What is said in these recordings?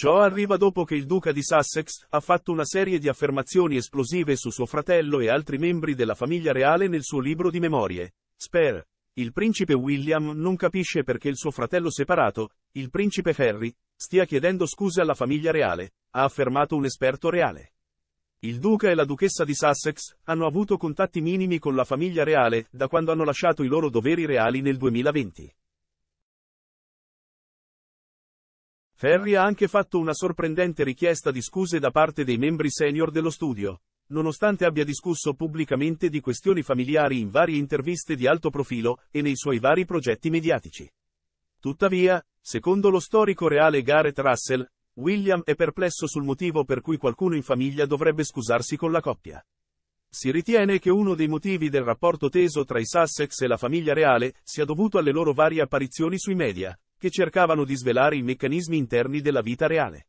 Ciò arriva dopo che il duca di Sussex ha fatto una serie di affermazioni esplosive su suo fratello e altri membri della famiglia reale nel suo libro di memorie. Spare. Il principe William non capisce perché il suo fratello separato, il principe Harry, stia chiedendo scuse alla famiglia reale, ha affermato un esperto reale. Il duca e la duchessa di Sussex hanno avuto contatti minimi con la famiglia reale da quando hanno lasciato i loro doveri reali nel 2020. Ferri ha anche fatto una sorprendente richiesta di scuse da parte dei membri senior dello studio. Nonostante abbia discusso pubblicamente di questioni familiari in varie interviste di alto profilo e nei suoi vari progetti mediatici. Tuttavia, secondo lo storico reale Gareth Russell, William è perplesso sul motivo per cui qualcuno in famiglia dovrebbe scusarsi con la coppia. Si ritiene che uno dei motivi del rapporto teso tra i Sussex e la famiglia reale sia dovuto alle loro varie apparizioni sui media, che cercavano di svelare i meccanismi interni della vita reale.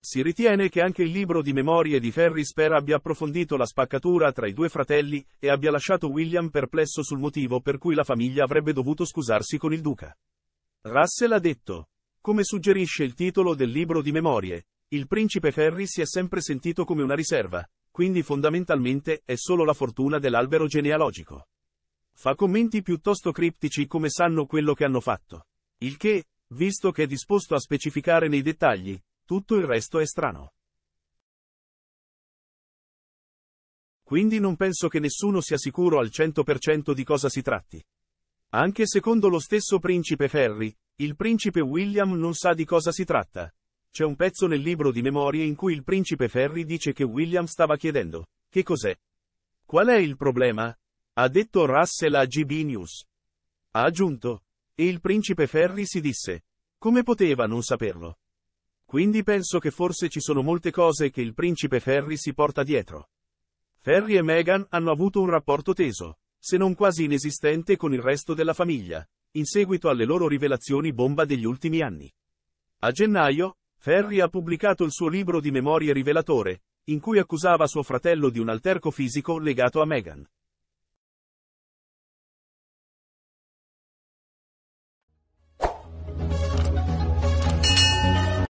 Si ritiene che anche il libro di memorie di Ferris Per abbia approfondito la spaccatura tra i due fratelli e abbia lasciato William perplesso sul motivo per cui la famiglia avrebbe dovuto scusarsi con il duca. Russell ha detto, come suggerisce il titolo del libro di memorie, il principe Ferris si è sempre sentito come una riserva, quindi fondamentalmente è solo la fortuna dell'albero genealogico. Fa commenti piuttosto criptici come sanno quello che hanno fatto. Il che, visto che è disposto a specificare nei dettagli, tutto il resto è strano. Quindi non penso che nessuno sia sicuro al 100% di cosa si tratti. Anche secondo lo stesso principe Ferry, il principe William non sa di cosa si tratta. C'è un pezzo nel libro di memorie in cui il principe Ferry dice che William stava chiedendo, che cos'è? Qual è il problema? ha detto Russell a GB News. Ha aggiunto. E il principe Ferry si disse. Come poteva non saperlo? Quindi penso che forse ci sono molte cose che il principe Ferry si porta dietro. Ferry e Meghan hanno avuto un rapporto teso, se non quasi inesistente con il resto della famiglia, in seguito alle loro rivelazioni bomba degli ultimi anni. A gennaio, Ferry ha pubblicato il suo libro di memorie rivelatore, in cui accusava suo fratello di un alterco fisico legato a Meghan.